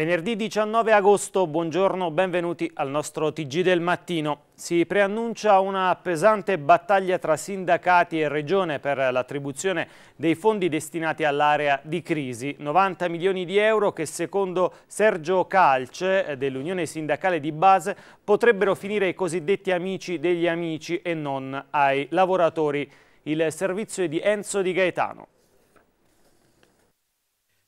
Venerdì 19 agosto, buongiorno, benvenuti al nostro TG del mattino. Si preannuncia una pesante battaglia tra sindacati e regione per l'attribuzione dei fondi destinati all'area di crisi. 90 milioni di euro che secondo Sergio Calce eh, dell'Unione Sindacale di Base potrebbero finire ai cosiddetti amici degli amici e non ai lavoratori. Il servizio è di Enzo Di Gaetano.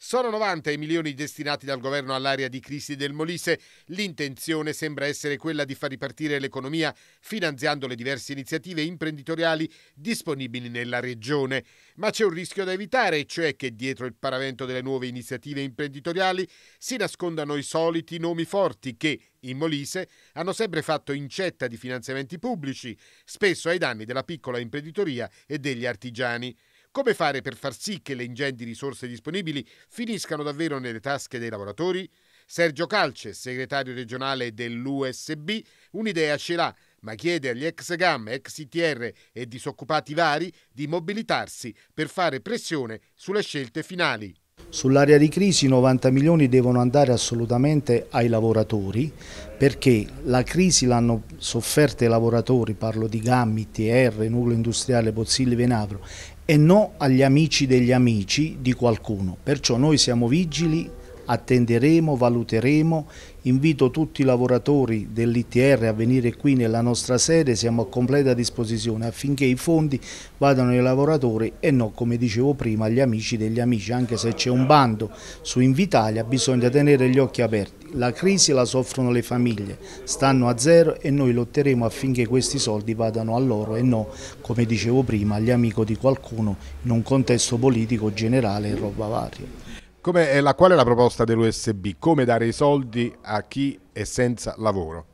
Sono 90 i milioni destinati dal governo all'area di crisi del Molise. L'intenzione sembra essere quella di far ripartire l'economia finanziando le diverse iniziative imprenditoriali disponibili nella regione. Ma c'è un rischio da evitare, cioè che dietro il paravento delle nuove iniziative imprenditoriali si nascondano i soliti nomi forti che, in Molise, hanno sempre fatto incetta di finanziamenti pubblici, spesso ai danni della piccola imprenditoria e degli artigiani. Come fare per far sì che le ingenti risorse disponibili finiscano davvero nelle tasche dei lavoratori? Sergio Calce, segretario regionale dell'USB, un'idea ce l'ha, ma chiede agli ex GAM, ex ITR e disoccupati vari di mobilitarsi per fare pressione sulle scelte finali. Sull'area di crisi 90 milioni devono andare assolutamente ai lavoratori perché la crisi l'hanno sofferta i lavoratori, parlo di GAM, ITR, Nucleo Industriale Pozzilli Venavro e no agli amici degli amici di qualcuno. Perciò noi siamo vigili Attenderemo, valuteremo, invito tutti i lavoratori dell'ITR a venire qui nella nostra sede, siamo a completa disposizione affinché i fondi vadano ai lavoratori e non, come dicevo prima, agli amici degli amici, anche se c'è un bando su Invitalia bisogna tenere gli occhi aperti. La crisi la soffrono le famiglie, stanno a zero e noi lotteremo affinché questi soldi vadano a loro e non, come dicevo prima, agli amici di qualcuno in un contesto politico generale e roba varia. Come, eh, la, qual è la proposta dell'USB? Come dare i soldi a chi è senza lavoro?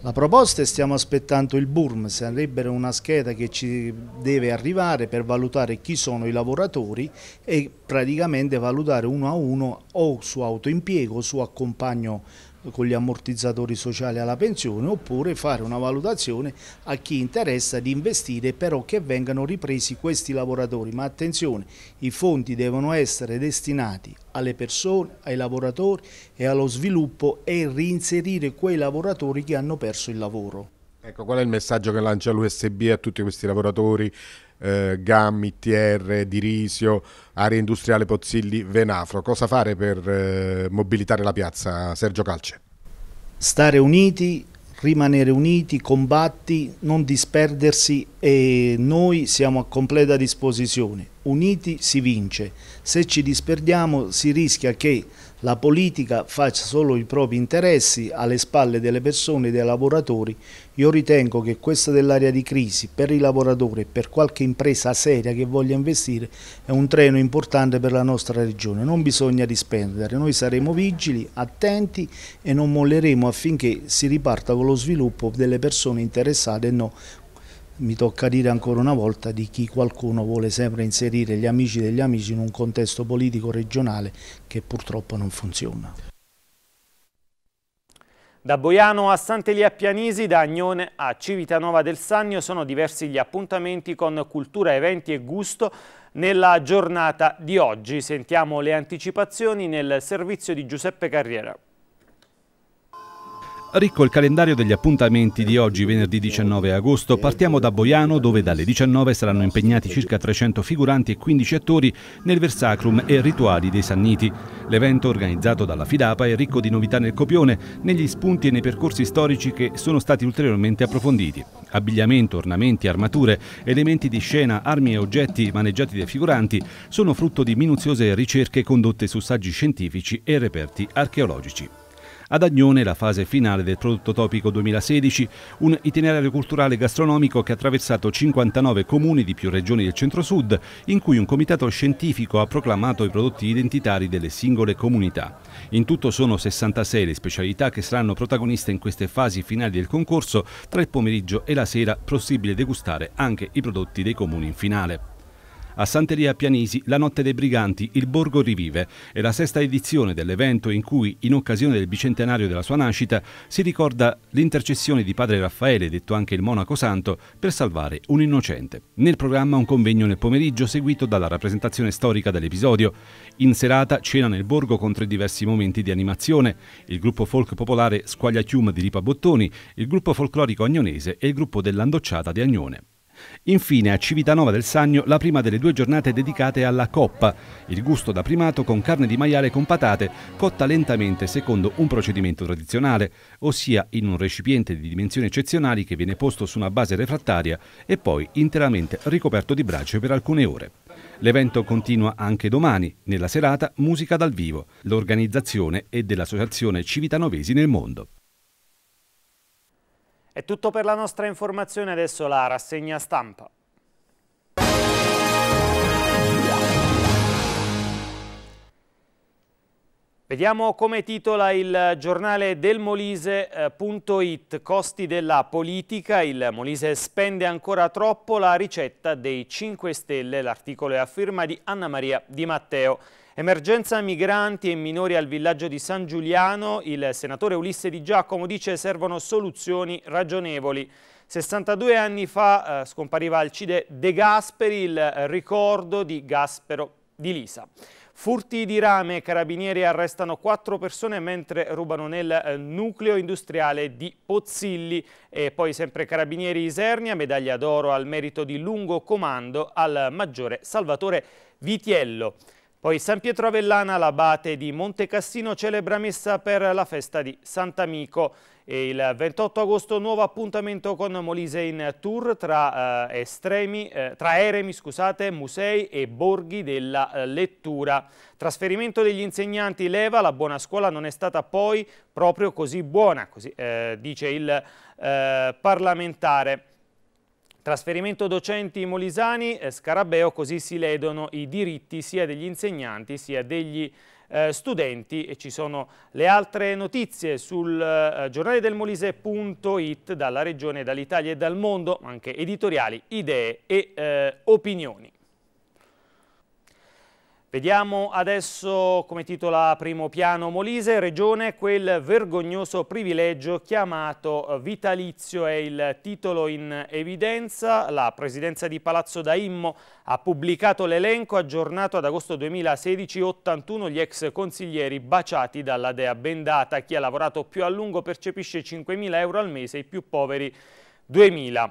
La proposta è stiamo aspettando il BURM, sarebbe una scheda che ci deve arrivare per valutare chi sono i lavoratori e praticamente valutare uno a uno o su autoimpiego o su accompagno con gli ammortizzatori sociali alla pensione oppure fare una valutazione a chi interessa di investire però che vengano ripresi questi lavoratori. Ma attenzione, i fondi devono essere destinati alle persone, ai lavoratori e allo sviluppo e reinserire quei lavoratori che hanno perso il lavoro. Ecco, qual è il messaggio che lancia l'USB a tutti questi lavoratori eh, Gammi, TR, Dirisio, Area Industriale Pozzilli, Venafro. Cosa fare per eh, mobilitare la piazza, Sergio Calce? Stare uniti, rimanere uniti, combatti, non disperdersi e noi siamo a completa disposizione. Uniti si vince, se ci disperdiamo si rischia che la politica faccia solo i propri interessi alle spalle delle persone e dei lavoratori, io ritengo che questa dell'area di crisi per i lavoratori e per qualche impresa seria che voglia investire è un treno importante per la nostra regione, non bisogna dispendere, noi saremo vigili, attenti e non molleremo affinché si riparta con lo sviluppo delle persone interessate e no mi tocca dire ancora una volta di chi qualcuno vuole sempre inserire gli amici degli amici in un contesto politico regionale che purtroppo non funziona. Da Boiano a Sant'Elia Pianisi, da Agnone a Civitanova del Sannio sono diversi gli appuntamenti con cultura, eventi e gusto nella giornata di oggi. Sentiamo le anticipazioni nel servizio di Giuseppe Carriera. Ricco il calendario degli appuntamenti di oggi, venerdì 19 agosto. Partiamo da Boiano, dove dalle 19 saranno impegnati circa 300 figuranti e 15 attori nel Versacrum e Rituali dei Sanniti. L'evento, organizzato dalla Fidapa, è ricco di novità nel copione, negli spunti e nei percorsi storici che sono stati ulteriormente approfonditi. Abbigliamento, ornamenti, armature, elementi di scena, armi e oggetti maneggiati dai figuranti sono frutto di minuziose ricerche condotte su saggi scientifici e reperti archeologici. Ad Agnone la fase finale del prodotto topico 2016, un itinerario culturale gastronomico che ha attraversato 59 comuni di più regioni del centro-sud, in cui un comitato scientifico ha proclamato i prodotti identitari delle singole comunità. In tutto sono 66 le specialità che saranno protagoniste in queste fasi finali del concorso, tra il pomeriggio e la sera possibile degustare anche i prodotti dei comuni in finale. A Santeria Pianisi la notte dei briganti, il borgo rivive. È la sesta edizione dell'evento in cui, in occasione del bicentenario della sua nascita, si ricorda l'intercessione di padre Raffaele, detto anche il monaco santo, per salvare un innocente. Nel programma un convegno nel pomeriggio seguito dalla rappresentazione storica dell'episodio. In serata cena nel borgo con tre diversi momenti di animazione, il gruppo folk popolare Squaglia Chium di Ripa Bottoni, il gruppo folclorico agnonese e il gruppo dell'Andocciata di Agnone. Infine a Civitanova del Sannio la prima delle due giornate dedicate alla coppa, il gusto da primato con carne di maiale con patate, cotta lentamente secondo un procedimento tradizionale, ossia in un recipiente di dimensioni eccezionali che viene posto su una base refrattaria e poi interamente ricoperto di brace per alcune ore. L'evento continua anche domani, nella serata Musica dal vivo, l'organizzazione e dell'Associazione Civitanovesi nel mondo. È tutto per la nostra informazione, adesso la rassegna stampa. Vediamo come titola il giornale del Molise.it eh, Costi della politica, il Molise spende ancora troppo la ricetta dei 5 Stelle, l'articolo è a firma di Anna Maria Di Matteo. Emergenza migranti e minori al villaggio di San Giuliano, il senatore Ulisse Di Giacomo dice servono soluzioni ragionevoli. 62 anni fa eh, scompariva Alcide De Gasperi, il eh, ricordo di Gaspero di Lisa. Furti di rame, carabinieri arrestano quattro persone mentre rubano nel eh, nucleo industriale di Pozzilli e poi sempre carabinieri Isernia, medaglia d'oro al merito di lungo comando al maggiore Salvatore Vitiello. Poi San Pietro Avellana, l'abate di Monte Cassino, celebra messa per la festa di Sant'Amico. E il 28 agosto nuovo appuntamento con Molise in tour tra, eh, estremi, eh, tra eremi, scusate, musei e borghi della eh, lettura. Trasferimento degli insegnanti leva, la buona scuola non è stata poi proprio così buona, così, eh, dice il eh, parlamentare. Trasferimento docenti molisani eh, Scarabeo, così si ledono i diritti sia degli insegnanti sia degli eh, studenti e ci sono le altre notizie sul eh, giornale del Molise.it dalla regione, dall'Italia e dal mondo, anche editoriali, idee e eh, opinioni. Vediamo adesso come titola primo piano Molise, Regione, quel vergognoso privilegio chiamato eh, vitalizio è il titolo in evidenza. La presidenza di Palazzo Daimmo ha pubblicato l'elenco aggiornato ad agosto 2016, 81 gli ex consiglieri baciati dalla dea bendata. Chi ha lavorato più a lungo percepisce 5.000 euro al mese, i più poveri 2.000.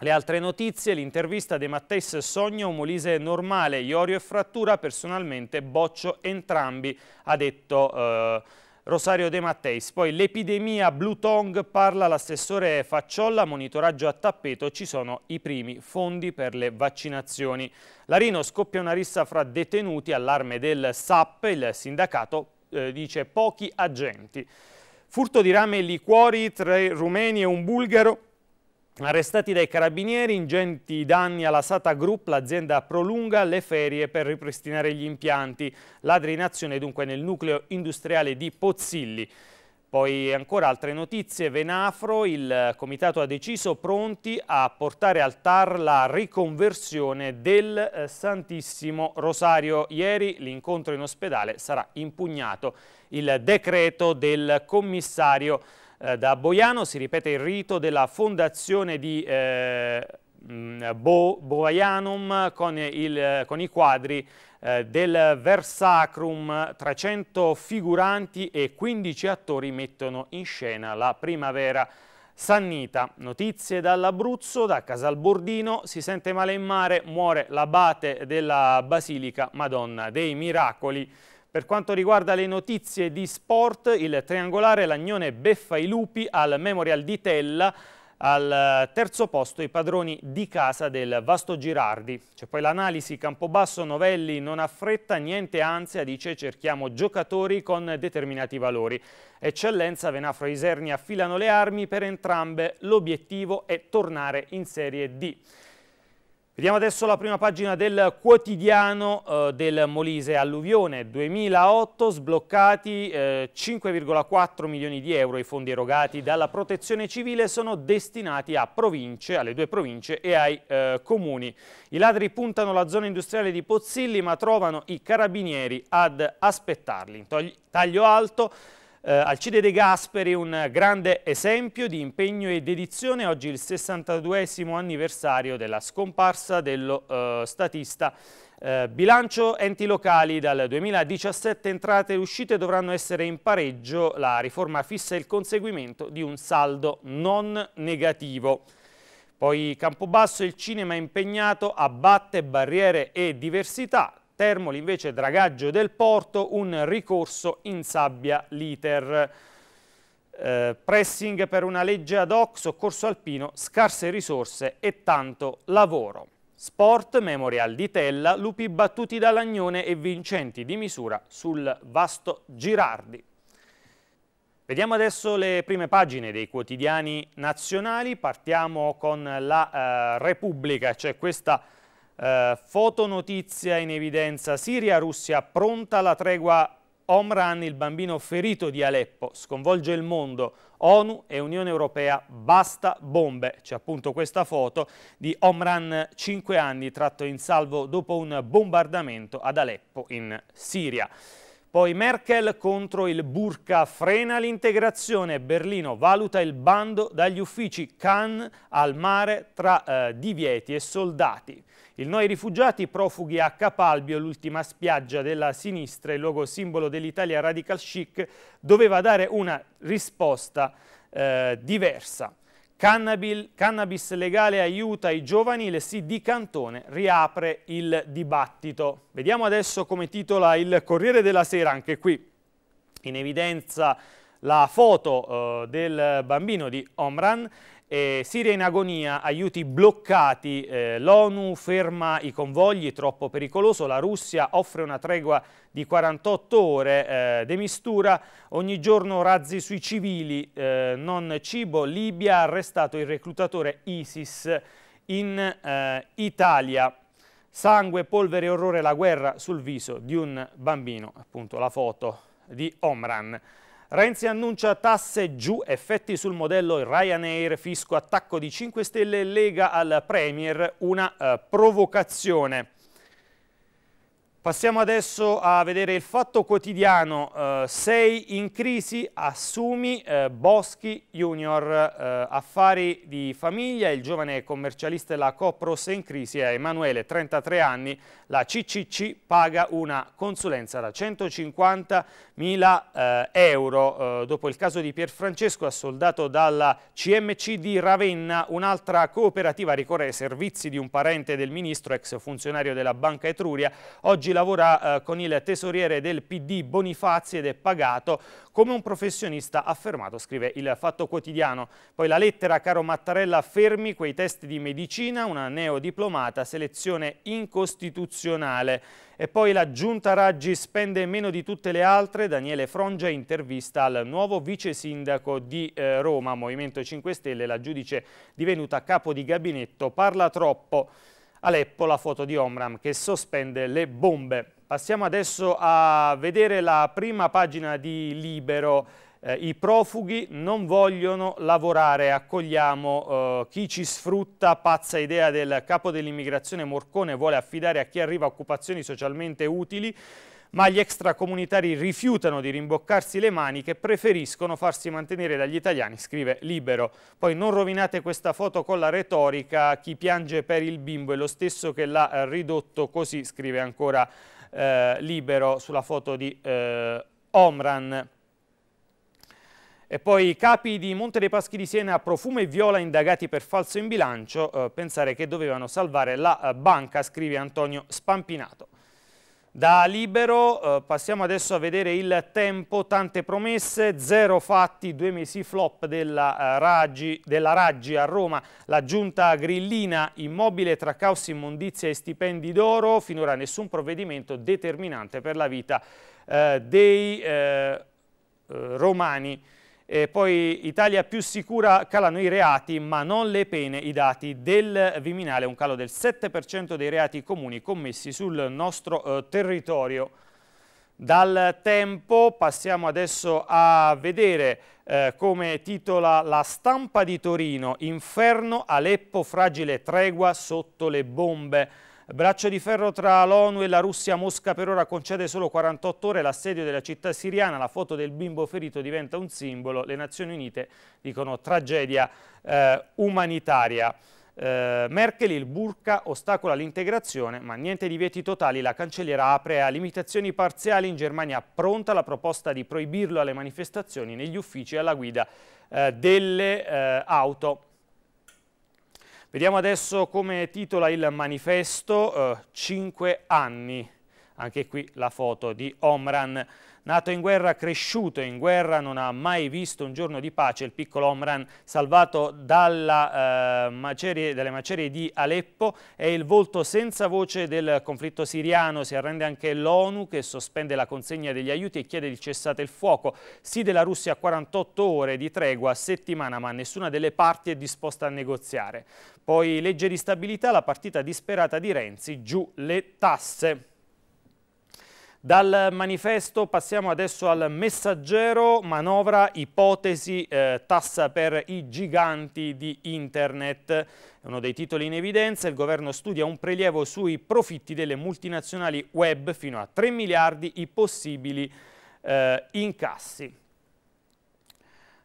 Le altre notizie, l'intervista De Mattei Sogno, Molise normale, Iorio e frattura, personalmente boccio entrambi, ha detto eh, Rosario De Matteis. Poi l'epidemia Blue Tongue, parla l'assessore Facciolla, monitoraggio a tappeto, ci sono i primi fondi per le vaccinazioni. Larino scoppia una rissa fra detenuti, allarme del SAP, il sindacato eh, dice pochi agenti. Furto di rame e liquori, tre rumeni e un bulgaro Arrestati dai carabinieri, ingenti danni alla Sata Group, l'azienda prolunga le ferie per ripristinare gli impianti. Ladri in azione dunque nel nucleo industriale di Pozzilli. Poi ancora altre notizie, Venafro, il comitato ha deciso pronti a portare al TAR la riconversione del eh, Santissimo Rosario. Ieri l'incontro in ospedale sarà impugnato il decreto del commissario eh, da Boiano si ripete il rito della fondazione di eh, mm, Bo, Boianum con, il, con, i quadri eh, del Versacrum, 300 figuranti e 15 attori mettono in scena la primavera Sannita. Notizie dall'Abruzzo, da Casalbordino, si sente male in mare, muore l'abate della Basilica Madonna dei Miracoli. Per quanto riguarda le notizie di sport, il triangolare Lagnone beffa i lupi al Memorial di Tella, al eh, terzo posto i padroni di casa del Vasto Girardi. C'è poi l'analisi Campobasso Novelli non ha fretta, niente ansia, dice cerchiamo giocatori con determinati valori. Eccellenza Venafro e Iserni affilano le armi per entrambe, l'obiettivo è tornare in Serie D. Vediamo adesso la prima pagina del quotidiano eh, del Molise Alluvione. 2008 sbloccati eh, 5,4 milioni di euro i fondi erogati dalla protezione civile sono destinati province, alle due province e ai eh, comuni. I ladri puntano la zona industriale di Pozzilli ma trovano i carabinieri ad aspettarli. In taglio alto eh, Alcide De Gasperi, un grande esempio di impegno e dedizione, oggi il 62 anniversario della scomparsa dello eh, statista. Eh, bilancio enti locali dal 2017 entrate e uscite dovranno essere in pareggio, la riforma fissa il conseguimento di un saldo non negativo. Poi Campobasso, il cinema impegnato, abbatte barriere e diversità, Termoli invece dragaggio del porto, un ricorso in sabbia l'iter. Eh, pressing per una legge ad hoc, soccorso alpino, scarse risorse e tanto lavoro. Sport, Memorial di Tella, lupi battuti da Lagnone e vincenti di misura sul vasto Girardi. Vediamo adesso le prime pagine dei quotidiani nazionali, partiamo con la eh, Repubblica, c'è cioè questa eh, fotonotizia in evidenza Siria, Russia pronta la tregua Omran, il bambino ferito di Aleppo, sconvolge il mondo. ONU e Unione Europea, basta bombe. C'è appunto questa foto di Omran, 5 anni, tratto in salvo dopo un bombardamento ad Aleppo in Siria. Poi Merkel contro il burka frena l'integrazione, Berlino valuta il bando dagli uffici Cannes al mare tra eh, divieti e soldati. Il Noi rifugiati, profughi a Capalbio, l'ultima spiaggia della sinistra, il luogo simbolo dell'Italia radical chic, doveva dare una risposta eh, diversa cannabis legale aiuta i giovani, l'essì di Cantone riapre il dibattito. Vediamo adesso come titola il Corriere della Sera, anche qui in evidenza la foto eh, del bambino di Omran eh, Siria in agonia, aiuti bloccati, eh, l'ONU ferma i convogli, troppo pericoloso, la Russia offre una tregua di 48 ore eh, de mistura, ogni giorno razzi sui civili, eh, non cibo, Libia ha arrestato il reclutatore ISIS in eh, Italia. Sangue, polvere orrore, la guerra sul viso di un bambino, appunto la foto di Omran. Renzi annuncia tasse giù, effetti sul modello Ryanair, fisco, attacco di 5 Stelle, Lega al Premier, una eh, provocazione. Passiamo adesso a vedere il fatto quotidiano, eh, sei in crisi, assumi eh, Boschi Junior, eh, affari di famiglia, il giovane commercialista della Copros in crisi è Emanuele, 33 anni, la CCC paga una consulenza da 150.000 mila eh, euro. Eh, dopo il caso di Pierfrancesco assoldato dalla CMC di Ravenna, un'altra cooperativa ricorre ai servizi di un parente del ministro, ex funzionario della Banca Etruria, oggi la lavora eh, con il tesoriere del PD Bonifazi ed è pagato come un professionista affermato, scrive il Fatto Quotidiano. Poi la lettera, caro Mattarella, fermi quei test di medicina, una neodiplomata, selezione incostituzionale. E poi la giunta Raggi spende meno di tutte le altre, Daniele Frongia intervista al nuovo vice sindaco di eh, Roma, Movimento 5 Stelle, la giudice divenuta capo di gabinetto, parla troppo. Aleppo la foto di Omram che sospende le bombe. Passiamo adesso a vedere la prima pagina di Libero. Eh, I profughi non vogliono lavorare, accogliamo eh, chi ci sfrutta, pazza idea del capo dell'immigrazione Morcone vuole affidare a chi arriva occupazioni socialmente utili ma gli extracomunitari rifiutano di rimboccarsi le maniche e preferiscono farsi mantenere dagli italiani, scrive Libero. Poi non rovinate questa foto con la retorica, chi piange per il bimbo è lo stesso che l'ha ridotto così, scrive ancora eh, Libero sulla foto di eh, Omran. E poi i capi di Monte dei Paschi di Siena, Profumo e Viola, indagati per falso in bilancio, eh, pensare che dovevano salvare la eh, banca, scrive Antonio Spampinato. Da libero eh, passiamo adesso a vedere il tempo, tante promesse, zero fatti, due mesi flop della, eh, Raggi, della Raggi a Roma, la giunta grillina immobile tra caos, immondizia e stipendi d'oro, finora nessun provvedimento determinante per la vita eh, dei eh, eh, romani. E eh, poi Italia più sicura calano i reati ma non le pene, i dati del Viminale, un calo del 7% dei reati comuni commessi sul nostro eh, territorio. Dal tempo passiamo adesso a vedere eh, come titola la stampa di Torino, inferno, Aleppo, fragile tregua sotto le bombe. Braccio di ferro tra l'ONU e la Russia Mosca per ora concede solo 48 ore l'assedio della città siriana, la foto del bimbo ferito diventa un simbolo, le Nazioni Unite dicono tragedia eh, umanitaria. Eh, Merkel il burka ostacola l'integrazione, ma niente divieti totali, la cancelliera apre a limitazioni parziali, in Germania pronta la proposta di proibirlo alle manifestazioni negli uffici alla guida eh, delle eh, auto. Vediamo adesso come titola il manifesto, eh, anni, anche qui la foto di Omran Nato in guerra, cresciuto in guerra, non ha mai visto un giorno di pace, il piccolo Omran, salvato dalla, eh, macerie, dalle macerie di Aleppo, è il volto senza voce del conflitto siriano, si arrende anche l'ONU che sospende la consegna degli aiuti e chiede il cessate il fuoco, sì della Russia a 48 ore di tregua a settimana, ma nessuna delle parti è disposta a negoziare. Poi legge di stabilità, la partita disperata di Renzi, giù le tasse. Dal manifesto passiamo adesso al messaggero, manovra, ipotesi, eh, tassa per i giganti di internet. uno dei titoli in evidenza, il governo studia un prelievo sui profitti delle multinazionali web fino a 3 miliardi i possibili eh, incassi.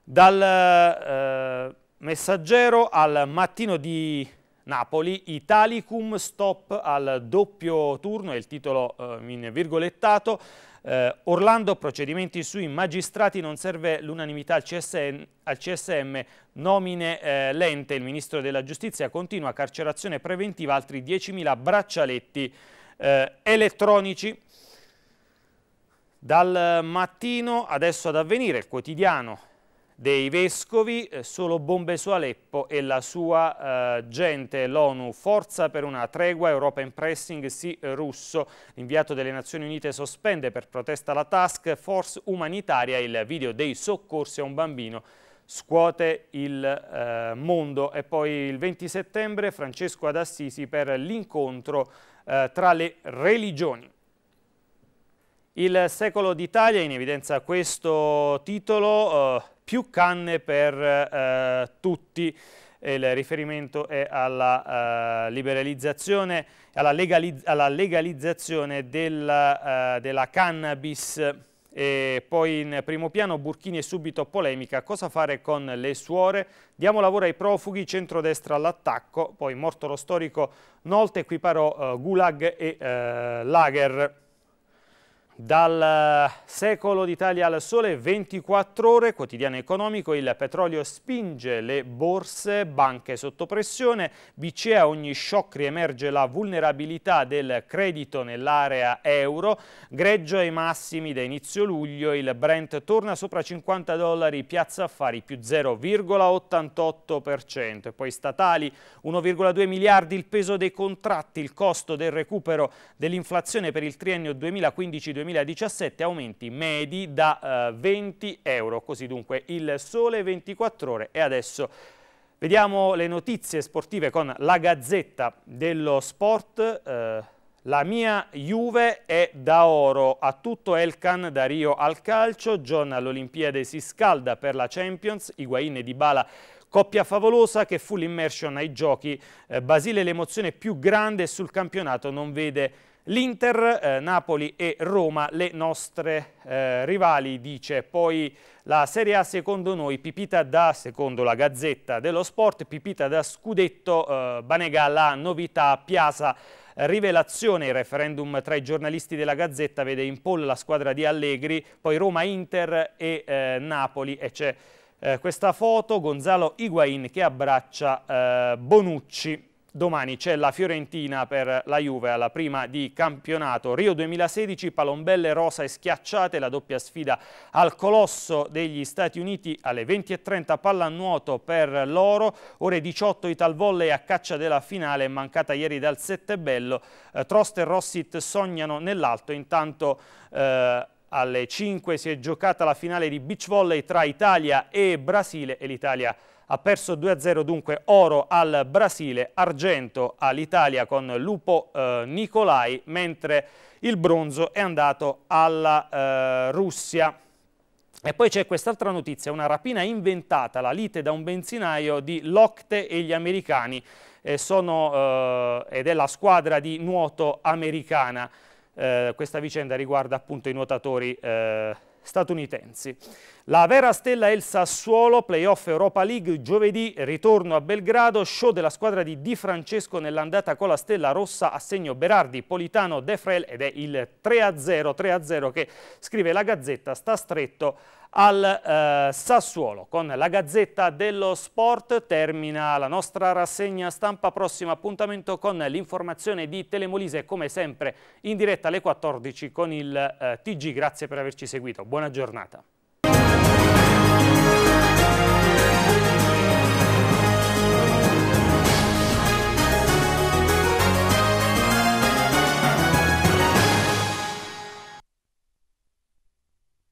Dal eh, messaggero al mattino di Napoli, Italicum stop al doppio turno, è il titolo eh, in virgolettato, eh, Orlando procedimenti sui magistrati, non serve l'unanimità al, al, CSM, nomine eh, lente, il ministro della giustizia continua, carcerazione preventiva, altri 10.000 braccialetti eh, elettronici. Dal mattino adesso ad avvenire il quotidiano dei vescovi, eh, solo bombe su Aleppo e la sua eh, gente. L'ONU forza per una tregua, Europa in pressing, sì russo. L'inviato delle Nazioni Unite sospende per protesta la task force umanitaria, il video dei soccorsi a un bambino scuote il eh, mondo e poi il 20 settembre Francesco ad Assisi per l'incontro eh, tra le religioni. Il secolo d'Italia, in evidenza questo titolo, eh, più canne per eh, tutti, il riferimento è alla eh, liberalizzazione, alla, legalizz alla legalizzazione del, eh, della cannabis e poi in primo piano Burchini è subito polemica, cosa fare con le suore? Diamo lavoro ai profughi, centrodestra all'attacco, poi morto lo storico Nolte equiparò eh, Gulag e eh, Lager. Dal eh, secolo d'Italia al sole, 24 ore, quotidiano economico, il petrolio spinge le borse, banche sotto pressione, BCE a ogni shock riemerge la vulnerabilità del credito nell'area euro, greggio ai massimi da inizio luglio, il Brent torna sopra 50 dollari, piazza affari più 0,88% e poi statali 1,2 miliardi, il peso dei contratti, il costo del recupero dell'inflazione per il triennio 2015 2016 2017 aumenti medi da eh, 20 euro, così dunque il sole 24 ore e adesso vediamo le notizie sportive con la Gazzetta dello Sport. Eh, la mia Juve è da oro, a tutto Elkan da Rio al calcio, John all'Olimpiade si scalda per la Champions, Higuain e Dybala coppia favolosa che full immersion ai giochi, eh, Basile l'emozione più grande sul campionato non vede l'Inter, eh, Napoli e Roma le nostre eh, rivali, dice. Poi la Serie A secondo noi, pipita da, secondo la Gazzetta dello Sport, pipita da Scudetto, eh, la novità, Piazza, eh, rivelazione, referendum tra i giornalisti della Gazzetta vede in polla la squadra di Allegri, poi Roma-Inter e eh, Napoli e c'è eh, questa foto, Gonzalo Higuain che abbraccia Bonucci. Domani c'è la Fiorentina per la Juve alla prima di campionato. Rio 2016, palombelle rosa e schiacciate, la doppia sfida al Colosso degli Stati Uniti alle 20.30 pallanuoto per loro, ore 18 Italvolley a caccia della finale mancata ieri dal Settebello. Eh, Trost e Rossit sognano nell'alto, intanto eh, alle 5 si è giocata la finale di beach volley tra Italia e Brasile e l'Italia ha perso 2-0 dunque oro al Brasile, argento all'Italia con Lupo eh, Nicolai, mentre il bronzo è andato alla eh, Russia. E poi c'è quest'altra notizia, una rapina inventata, la lite da un benzinaio di Locte e gli americani, eh, sono, eh, ed è la squadra di nuoto americana. Eh, questa vicenda riguarda appunto i nuotatori eh, statunitensi. La vera stella è il Sassuolo, playoff Europa League, giovedì ritorno a Belgrado, show della squadra di Di Francesco nell'andata con la stella rossa a segno Berardi, Politano, De Frel ed è il 3-0, 3-0 che scrive la Gazzetta, sta stretto al eh, Sassuolo. Con la Gazzetta dello Sport termina la nostra rassegna stampa. Prossimo appuntamento con l'informazione di Telemolise, come sempre in diretta alle 14 con il eh, TG. Grazie per averci seguito. Buona giornata.